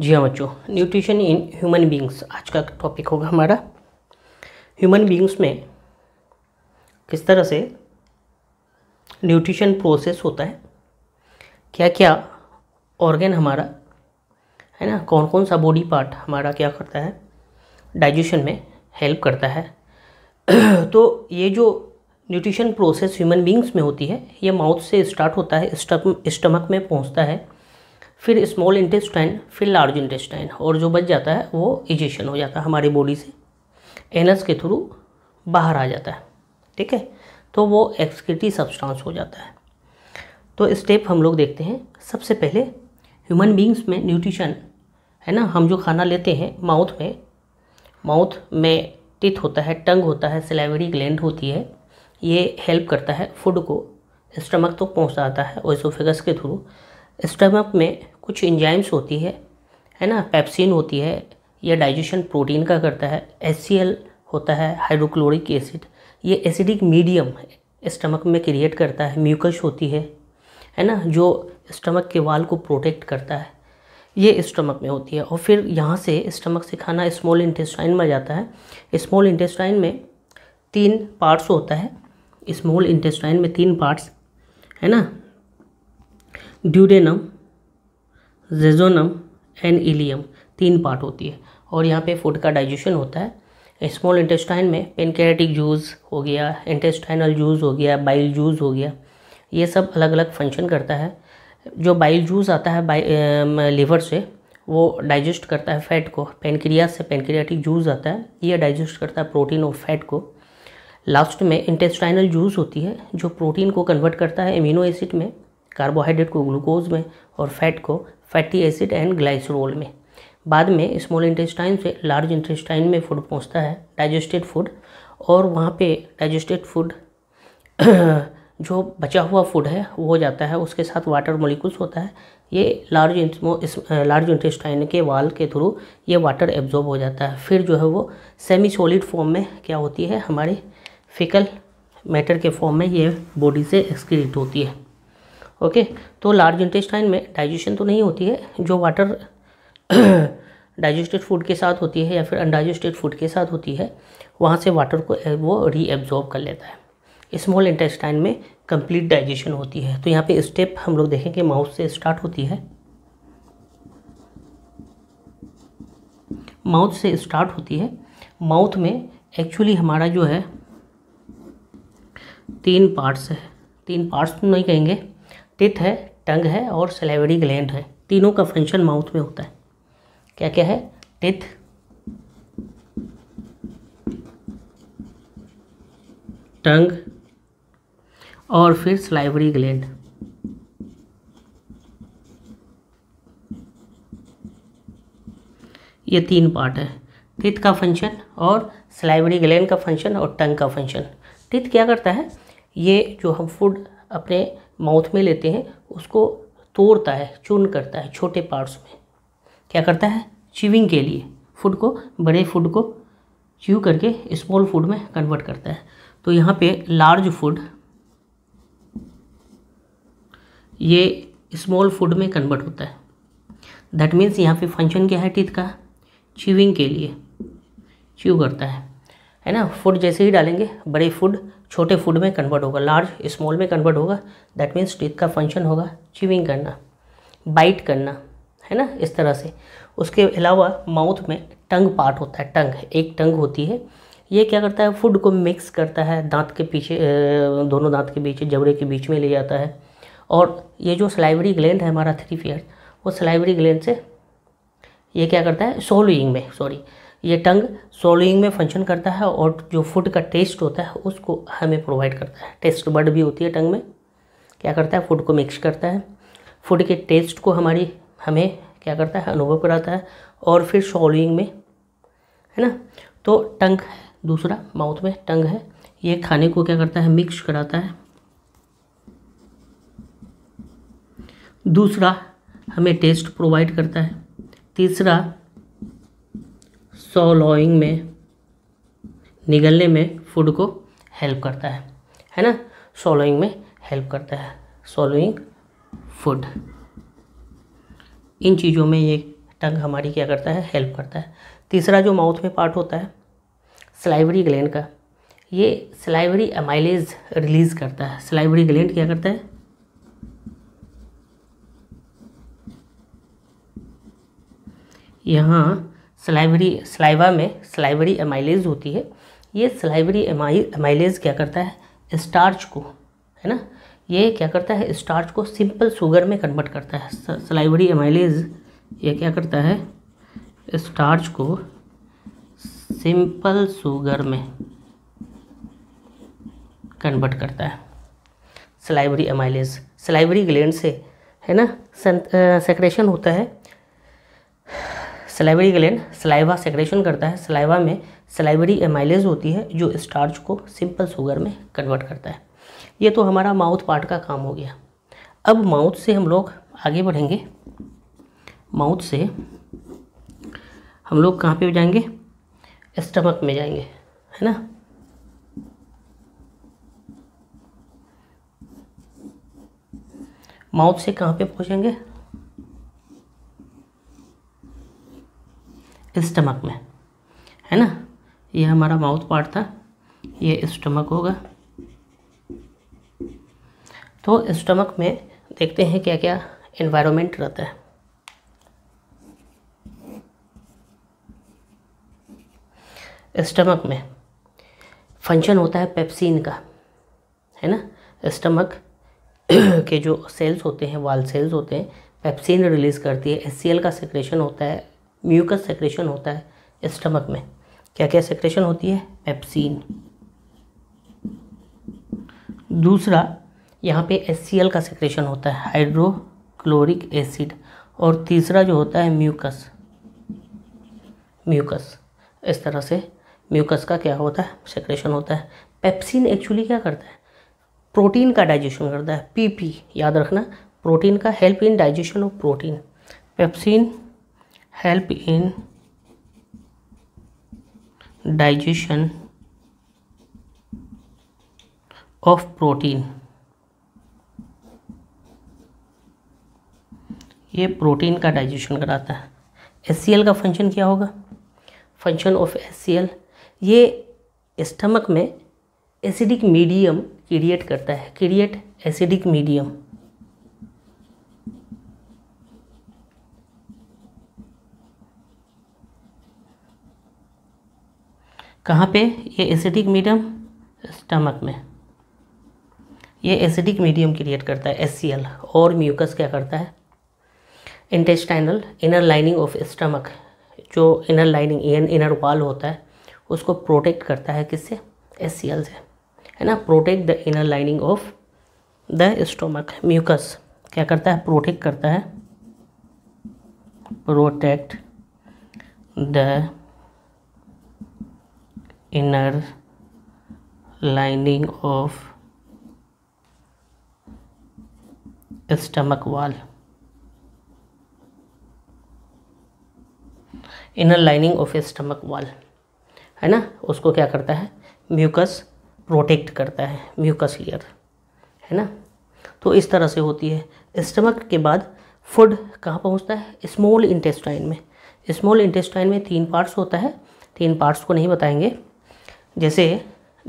जी हाँ बच्चों nutrition in human beings आज का टॉपिक होगा हमारा ह्यूमन बींग्स में किस तरह से न्यूट्रिशन प्रोसेस होता है क्या क्या ऑर्गेन हमारा है ना कौन कौन सा बॉडी पार्ट हमारा क्या करता है डाइजेशन में हेल्प करता है तो ये जो न्यूट्रिशन प्रोसेस ह्यूमन बींग्स में होती है ये माउथ से स्टार्ट होता है स्टमक में पहुंचता है फिर स्मॉल इंटेस्टाइन फिर लार्ज इंटेस्टाइन और जो बच जाता है वो इजेशन हो जाता है हमारी बॉडी से एनस के थ्रू बाहर आ जाता है ठीक है तो वो एक्सक्रिटी सब्सटेंस हो जाता है तो स्टेप हम लोग देखते हैं सबसे पहले ह्यूमन बींग्स में न्यूट्रिशन है ना हम जो खाना लेते हैं माउथ में माउथ में टिथ होता है टंग होता है सिलेवरी ग्लैंड होती है ये हेल्प करता है फूड को स्टमक तक तो पहुँचाता है ओसोफेगस के थ्रू स्टमक में कुछ इंजाइम्स होती है है ना पेप्सिन होती है यह डाइजेशन प्रोटीन का करता है एस होता है हाइड्रोक्लोरिक एसिड ये एसिडिक मीडियम स्टमक में क्रिएट करता है म्यूकश होती है है ना जो स्टमक के वाल को प्रोटेक्ट करता है ये स्टमक में होती है और फिर यहाँ से स्टमक से खाना स्मॉल इंटेस्टाइन में जाता है स्मॉल इंटेस्टाइन में तीन पार्ट्स होता है स्मॉल इंटेस्टाइन में तीन पार्ट्स है ना ड्यूडेनम जेजोनम एंड इलियम तीन पार्ट होती है और यहाँ पे फूड का डाइजेशन होता है स्मॉल इंटेस्टाइन में पेनकेरेटिक जूस हो गया इंटेस्टाइनल जूस हो गया बाइल जूस हो गया ये सब अलग अलग फंक्शन करता है जो बाइल जूस आता है लीवर से वो डाइजेस्ट करता है फैट को पेनक्रिया से पेनक्रियाटिक जूस आता है ये डाइजेस्ट करता है प्रोटीन और फैट को लास्ट में इंटेस्टाइनल जूस होती है जो प्रोटीन को कन्वर्ट करता है इम्यूनो एसिड में कार्बोहाइड्रेट को ग्लूकोज में और फैट को फैटी एसिड एंड ग्लाइसरोल में बाद में स्मॉल इंटेस्टाइन से लार्ज इंटेस्टाइन में फूड पहुंचता है डाइजेस्टेड फूड और वहाँ पे डाइजेस्टेड फूड जो बचा हुआ फूड है वो हो जाता है उसके साथ वाटर मोलिकुल्स होता है ये लार्ज लार्ज इंटेस्टाइन के वाल के थ्रू ये वाटर एब्जॉर्ब हो जाता है फिर जो है वो सेमी सॉलिड फॉर्म में क्या होती है हमारे फिकल मैटर के फॉर्म में ये बॉडी से एक्सक्रीट होती है ओके तो लार्ज इंटेस्टाइन में डाइजेशन तो नहीं होती है जो वाटर डाइजेस्टेड फूड के साथ होती है या फिर अनडाइजेस्टेड फूड के साथ होती है वहाँ से वाटर को वो रीअब्ज़ॉर्ब कर लेता है स्मॉल इंटेस्टाइन में कंप्लीट डाइजेशन होती है तो यहाँ पे स्टेप हम लोग देखेंगे माउथ से स्टार्ट होती है माउथ से स्टार्ट होती है माउथ में एक्चुअली हमारा जो है तीन पार्ट्स है तीन पार्ट्स तो नहीं कहेंगे टिथ है टंग है और सेलेवरी ग्लैंड है तीनों का फंक्शन माउथ में होता है क्या क्या है टिथ टंग और फिर स्लाइवरी ग्लैंड ये तीन पार्ट है टिथ का फंक्शन और स्लाइवरी ग्लैंड का फंक्शन और टंग का फंक्शन टिथ क्या करता है ये जो हम फूड अपने माउथ में लेते हैं उसको तोड़ता है चून करता है छोटे पार्ट्स में क्या करता है चीविंग के लिए फूड को बड़े फूड को च्यू करके स्मॉल फूड में कन्वर्ट करता है तो यहाँ पे लार्ज फूड ये स्मॉल फूड में कन्वर्ट होता है दैट मीन्स यहाँ पे फंक्शन क्या है टीथ का च्यूइंग के लिए च्यू करता है है ना फूड जैसे ही डालेंगे बड़े फूड छोटे फूड में कन्वर्ट होगा लार्ज स्मॉल में कन्वर्ट होगा दैट मीन्स टीथ का फंक्शन होगा चिविंग करना बाइट करना है ना इस तरह से उसके अलावा माउथ में टंग पार्ट होता है टंग एक टंग होती है ये क्या करता है फूड को मिक्स करता है दांत के पीछे दोनों दांत के बीच जबड़े के बीच में ले जाता है और ये जो सलाइवरी ग्लैंड है हमारा थ्री फेयर वो सलाइवरी ग्लैंड से ये क्या करता है सोलोइंग में सॉरी ये टंग सोलोइंग में फंक्शन करता है और जो फूड का टेस्ट होता है उसको हमें प्रोवाइड करता है टेस्ट बर्ड भी होती है टंग में क्या करता है फूड को मिक्स करता है फूड के टेस्ट को हमारी हमें क्या करता है अनुभव कराता है और फिर सोलोइंग में है ना तो टंग है दूसरा माउथ में टंग है ये खाने को क्या करता है मिक्स कराता है दूसरा हमें टेस्ट प्रोवाइड करता है तीसरा सोलोइंग में निगलने में फूड को हेल्प करता है है ना सोलोइंग में हेल्प करता है सोलोइंग फूड इन चीज़ों में ये टंग हमारी क्या करता है हेल्प करता है तीसरा जो माउथ में पार्ट होता है स्लाइवरी ग्लैंड का ये स्लाइवरी एमाइलेज रिलीज़ करता है स्लाइवरी ग्लैंड क्या करता है यहाँ सलाइवरी सलाइवा में सलाइवरी एमाइलेज होती है ये स्लाइवरी एमाइलेज क्या करता है स्टार्च को है ना ये क्या करता है स्टार्च को सिंपल शुगर में कन्वर्ट करता है सलाइवरी एमाइलेज ये क्या करता है स्टार्च को सिंपल शुगर में कन्वर्ट करता है सलाइवरी एमाइलेज सलाइवरी ग्लैंड से है ना सेक्रेशन होता है सलाइवरी ग्लैंड सलाइवा सेक्रेशन करता है सलाइवा में सलाइवरी एमाइलेज होती है जो स्टार्च को सिंपल शुगर में कन्वर्ट करता है ये तो हमारा माउथ पार्ट का काम हो गया अब माउथ से हम लोग आगे बढ़ेंगे माउथ से हम लोग कहाँ पे जाएंगे स्टमक में जाएंगे है ना माउथ से कहाँ पे पहुँचेंगे स्टमक में है ना ये हमारा माउथ पार्ट था ये स्टमक होगा तो स्टमक में देखते हैं क्या क्या इन्वायरमेंट रहता है स्टमक में फंक्शन होता है पेप्सिन का है ना स्टमक के जो सेल्स होते हैं वाल सेल्स होते हैं पेप्सिन रिलीज़ करती है एस का सेक्रेशन होता है म्यूकस सेक्रेशन होता है स्टमक में क्या क्या सेक्रेशन होती है पेप्सिन दूसरा यहाँ पे एस का सेक्रेशन होता है हाइड्रोक्लोरिक एसिड और तीसरा जो होता है म्यूकस म्यूकस इस तरह से म्यूकस का क्या होता है सेक्रेशन होता है पेप्सिन एक्चुअली क्या करता है प्रोटीन का डाइजेशन करता है पीपी याद रखना प्रोटीन का help in digestion of protein pepsin help in digestion of protein ये प्रोटीन का डाइजेशन कराता है एस का फंक्शन क्या होगा फंक्शन ऑफ एस ये स्टमक में एसिडिक मीडियम क्रिएट करता है क्रिएट एसिडिक मीडियम कहाँ पे ये एसिडिक मीडियम स्टमक में ये एसिडिक मीडियम क्रिएट करता है एस और म्यूकस क्या करता है intestinal inner lining of stomach जो इनर लाइनिंग इनर वाल होता है उसको प्रोटेक्ट करता है किससे एस से है ना protect the inner lining of the stomach mucus क्या करता है प्रोटेक्ट करता है protect the inner lining of stomach wall inner lining of a stomach wall है ना उसको क्या करता है म्यूकस प्रोटेक्ट करता है म्यूकस लेयर है ना तो इस तरह से होती है स्टमक के बाद फूड कहाँ पहुँचता है स्मॉल इंटेस्टाइन में स्मॉल इंटेस्टाइन में तीन पार्ट्स होता है तीन पार्ट्स को नहीं बताएंगे जैसे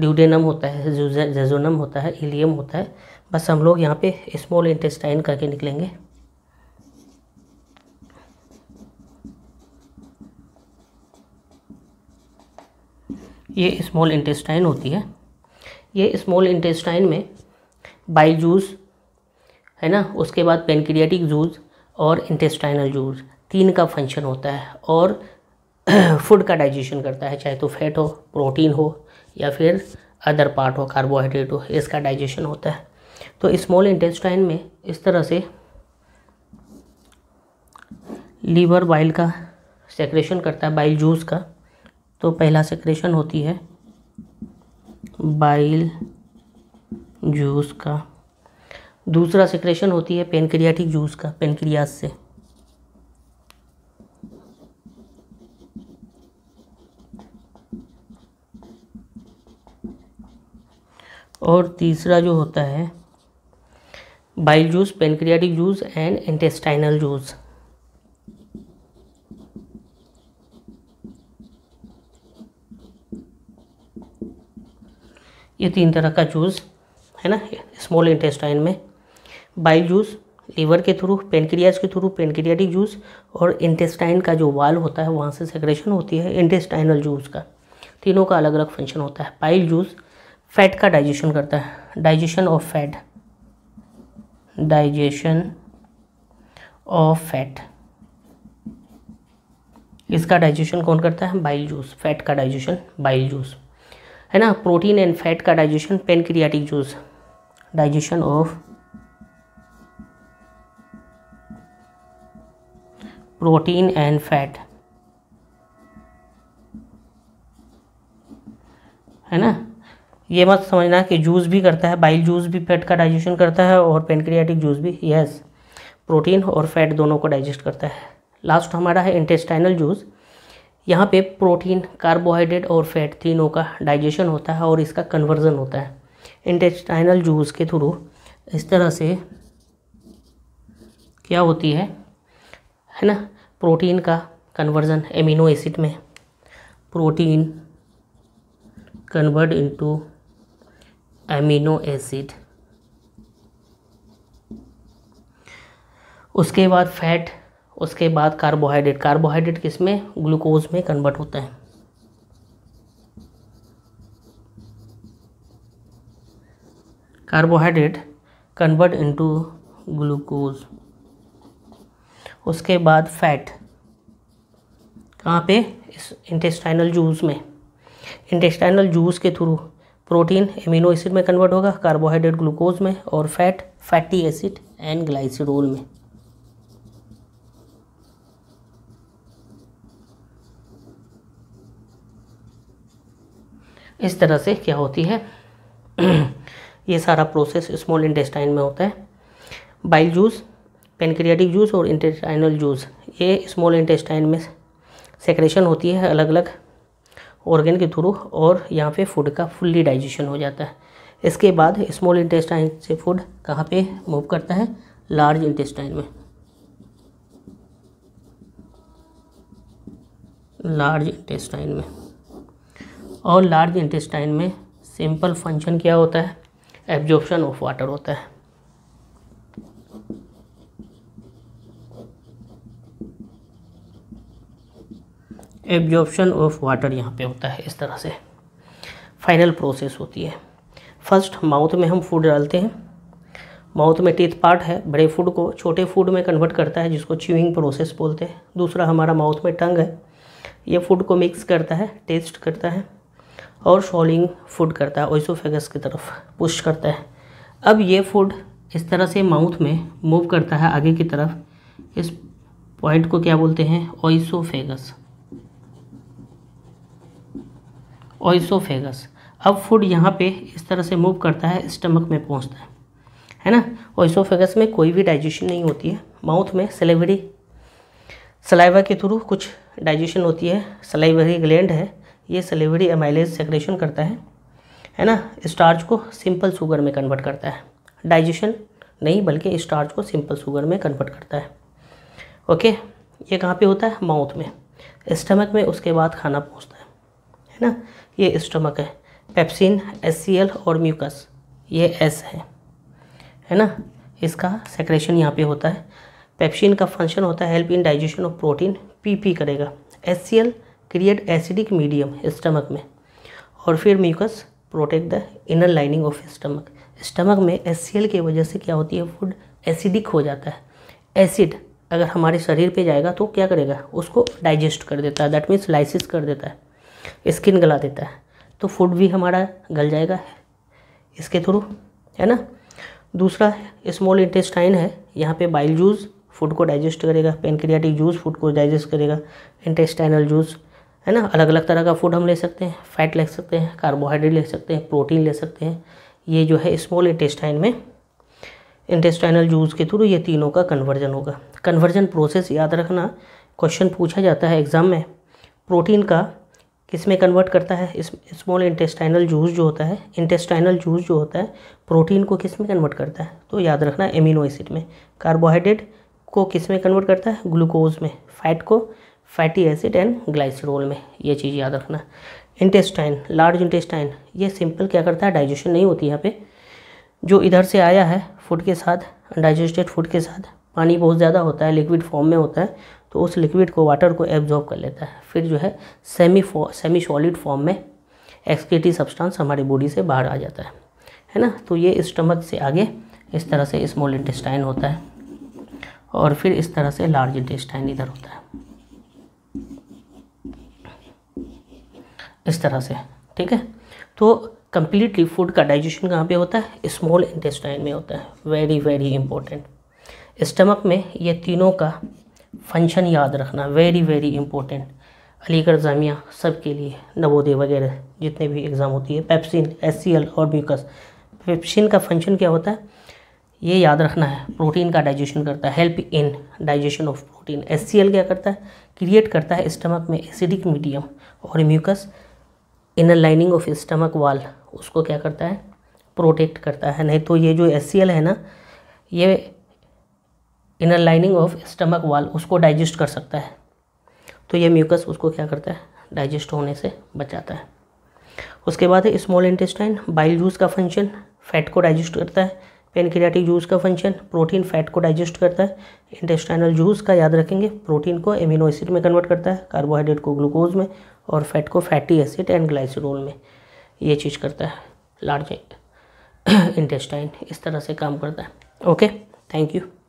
ड्यूडेनम होता है जेजोनम होता है इलियम होता है बस हम लोग यहाँ पे स्मॉल इंटेस्टाइन करके निकलेंगे ये स्मॉल इंटेस्टाइन होती है ये स्मॉल इंटेस्टाइन में बाइल जूस है ना उसके बाद पेनक्रियाटिक जूस और इंटेस्टाइनल जूस तीन का फंक्शन होता है और फूड का डाइजेशन करता है चाहे तो फैट हो प्रोटीन हो या फिर अदर पार्ट हो कार्बोहाइड्रेट हो इसका डाइजेशन होता है तो स्मॉल इंटेस्टाइन में इस तरह से लीवर बाइल का सेक्रेशन करता है बाइल जूस का तो पहला सेक्रेशन होती है बाइल जूस का दूसरा सेक्रेशन होती है पेनक्रियाटिक जूस का पेनक्रियाज से और तीसरा जो होता है bile juice pancreatic juice and intestinal juice ये तीन तरह का जूस है ना स्मॉल इंटेस्टाइन में बाइल जूस लीवर के थ्रू पेनक्रियाज के थ्रू पेनक्रियाटिक जूस और इंटेस्टाइन का जो वाल होता है वहाँ से सेक्रेशन होती है इंटेस्टाइनल जूस का तीनों का अलग अलग फंक्शन होता है पाइल जूस फैट का डाइजेशन करता है digestion of fat digestion of fat इसका डाइजेशन कौन करता है बाइल जूस फैट का डाइजेशन बाइल जूस है ना प्रोटीन एंड फैट का digestion pancreatic juice digestion of protein and fat है ना ये मत समझना कि जूस भी करता है बाइल जूस भी फैट का डाइजेशन करता है और पेनक्रियाटिक जूस भी यस प्रोटीन और फैट दोनों को डाइजेस्ट करता है लास्ट हमारा है इंटेस्टाइनल जूस यहाँ पे प्रोटीन कार्बोहाइड्रेट और फैट तीनों का डाइजेशन होता है और इसका कन्वर्जन होता है इंटेस्टाइनल जूस के थ्रू इस तरह से क्या होती है है ना प्रोटीन का कन्वर्जन एमिनो एसिड में protein convert into amino acid उसके बाद फैट उसके बाद कार्बोहाइड्रेट कार्बोहाइड्रेट किस में ग्लूकोज में कन्वर्ट होता है कार्बोहाइड्रेट कन्वर्ट इनटू ग्लूकोज उसके बाद फैट कहाँ पे इस इंटेस्टाइनल जूस में इंटेस्टाइनल जूस के थ्रू प्रोटीन एमिनो एसिड में कन्वर्ट होगा कार्बोहाइड्रेट ग्लूकोज में और fat fatty acid and glycerol में इस तरह से क्या होती है ये सारा प्रोसेस स्मॉल इंटेस्टाइन में होता है बाइल जूस पेनक्रियाटिक जूस और इंटेस्टाइनल जूस ये स्मॉल इंटेस्टाइन में सेक्रेशन होती है अलग अलग ऑर्गेन के थ्रू और यहाँ पे फूड का फुल्ली डाइजेशन हो जाता है इसके बाद स्मॉल इंटेस्टाइन से फूड कहाँ पे मूव करता है लार्ज इंटेस्टाइन में लार्ज इंटेस्टाइन में और लार्ज इंटेस्टाइन में सिंपल फंक्शन क्या होता है एब्जॉर्प्शन ऑफ वाटर होता है एब्जॉर्प्शन ऑफ वाटर यहाँ पे होता है इस तरह से फाइनल प्रोसेस होती है फर्स्ट माउथ में हम फूड डालते हैं माउथ में टीथ पार्ट है बड़े फूड को छोटे फूड में कन्वर्ट करता है जिसको च्यूइंग प्रोसेस बोलते हैं दूसरा हमारा माउथ में टंग है ये फूड को मिक्स करता है टेस्ट करता है और शॉलिंग फूड करता है ओइसोफेगस की तरफ पुश करता है अब ये फूड इस तरह से माउथ में मूव करता है आगे की तरफ इस पॉइंट को क्या बोलते हैं ओइसोफेगस ओइसोफेगस अब फूड यहाँ पे इस तरह से मूव करता है स्टमक में पहुँचता है है ना ओइसोफेगस में कोई भी डाइजेशन नहीं होती है माउथ में सलेवरी सलाइवा के थ्रू कुछ डाइजेशन होती है सलाइवरी ग्लैंड है ये सलेवरी एमाइलेज सेक्रेशन करता है है ना स्टार्च को सिंपल शुगर में कन्वर्ट करता है डाइजेशन नहीं बल्कि स्टार्च को सिंपल शुगर में कन्वर्ट करता है ओके ये कहाँ पे होता है माउथ में स्टमक में उसके बाद खाना पहुँचता है है ना ये स्टमक है पेप्सिन एस और म्यूकस ये एस है है ना इसका सेक्रेशन यहाँ पे होता है पेप्सिन का फंक्शन होता है help in digestion of protein पीपी करेगा एस क्रिएट एसिडिक मीडियम स्टमक में और फिर mucus protect the inner lining of stomach stomach में एस की वजह से क्या होती है फूड एसिडिक हो जाता है एसिड अगर हमारे शरीर पे जाएगा तो क्या करेगा उसको डाइजेस्ट कर देता है दैट मीन्स लाइसिस कर देता है स्किन गला देता है तो फूड भी हमारा गल जाएगा इसके थ्रू है ना दूसरा स्मॉल इंटेस्टाइन है यहाँ पे बाइल जूस फूड को डाइजेस्ट करेगा पेनक्रियाटिक जूस फूड को डाइजेस्ट करेगा इंटेस्टाइनल जूस है ना अलग अलग तरह का फूड हम ले सकते हैं फैट ले सकते हैं कार्बोहाइड्रेट ले सकते हैं प्रोटीन ले सकते हैं ये जो है स्मॉल इंटेस्टाइन में इंटेस्टाइनल जूस के थ्रू ये तीनों का कन्वर्जन होगा कन्वर्जन प्रोसेस याद रखना क्वेश्चन पूछा जाता है एग्ज़ाम में प्रोटीन का में कन्वर्ट करता है इस स्मॉल इंटेस्टाइनल जूस जो होता है इंटेस्टाइनल जूस जो होता है प्रोटीन को किस में कन्वर्ट करता है तो याद रखना एमिनो एसिड में कार्बोहाइड्रेट को किस में कन्वर्ट करता है ग्लूकोज में फैट को फैटी एसिड एंड ग्लाइसरोल में ये चीज़ याद रखना इंटेस्टाइन लार्ज इंटेस्टाइन ये सिंपल क्या करता है डाइजेशन नहीं होती यहाँ पे जो इधर से आया है फूड के साथ डाइजेस्टेड फूड के साथ पानी बहुत ज़्यादा होता है लिक्विड फॉर्म में होता है तो उस लिक्विड को वाटर को एब्जॉर्ब कर लेता है फिर जो है सेमी सेमी सॉलिड फॉर्म में एक्सक्रेटिव सब्सटेंस हमारी बॉडी से बाहर आ जाता है है ना तो ये स्टमक से आगे इस तरह से स्मॉल इंटेस्टाइन होता है और फिर इस तरह से लार्ज इंटेस्टाइन इधर होता है इस तरह से ठीक है तो कम्प्लीटली फूड का डाइजेशन कहाँ पे होता है स्मॉल इंटेस्टाइन में होता है वेरी वेरी इंपॉर्टेंट स्टमक में ये तीनों का फंक्शन याद रखना very very important Aligarh Jamia सब के लिए नवोदय वगैरह जितने भी एग्ज़ाम होती है पेप्सिन एस और म्यूकस पेप्सिन का फंक्शन क्या होता है ये याद रखना है प्रोटीन का डाइजेशन करता है help in digestion of protein एस क्या करता है क्रिएट करता है स्टमक में एसिडिक मीडियम और mucus inner lining of stomach wall उसको क्या करता है प्रोटेक्ट करता है नहीं तो ये जो एस है ना ये inner lining of stomach wall उसको डाइजेस्ट कर सकता है तो ये म्यूकस उसको क्या करता है डाइजेस्ट होने से बचाता है उसके बाद है स्मॉल इंटेस्टाइन बाइल जूस का फंक्शन फैट को डाइजेस्ट करता है पेनक्रियाटिक जूस का फंक्शन प्रोटीन फैट को डाइजेस्ट करता है इंटेस्टाइनल जूस का याद रखेंगे प्रोटीन को एमिनो एसिड में कन्वर्ट करता है कार्बोहाइड्रेट को ग्लूकोज में और फैट को फैटी एसिड एंड ग्लाइसिडोल में ये चीज़ करता है लार्ज इंटेस्टाइन इस तरह से काम करता है ओके थैंक यू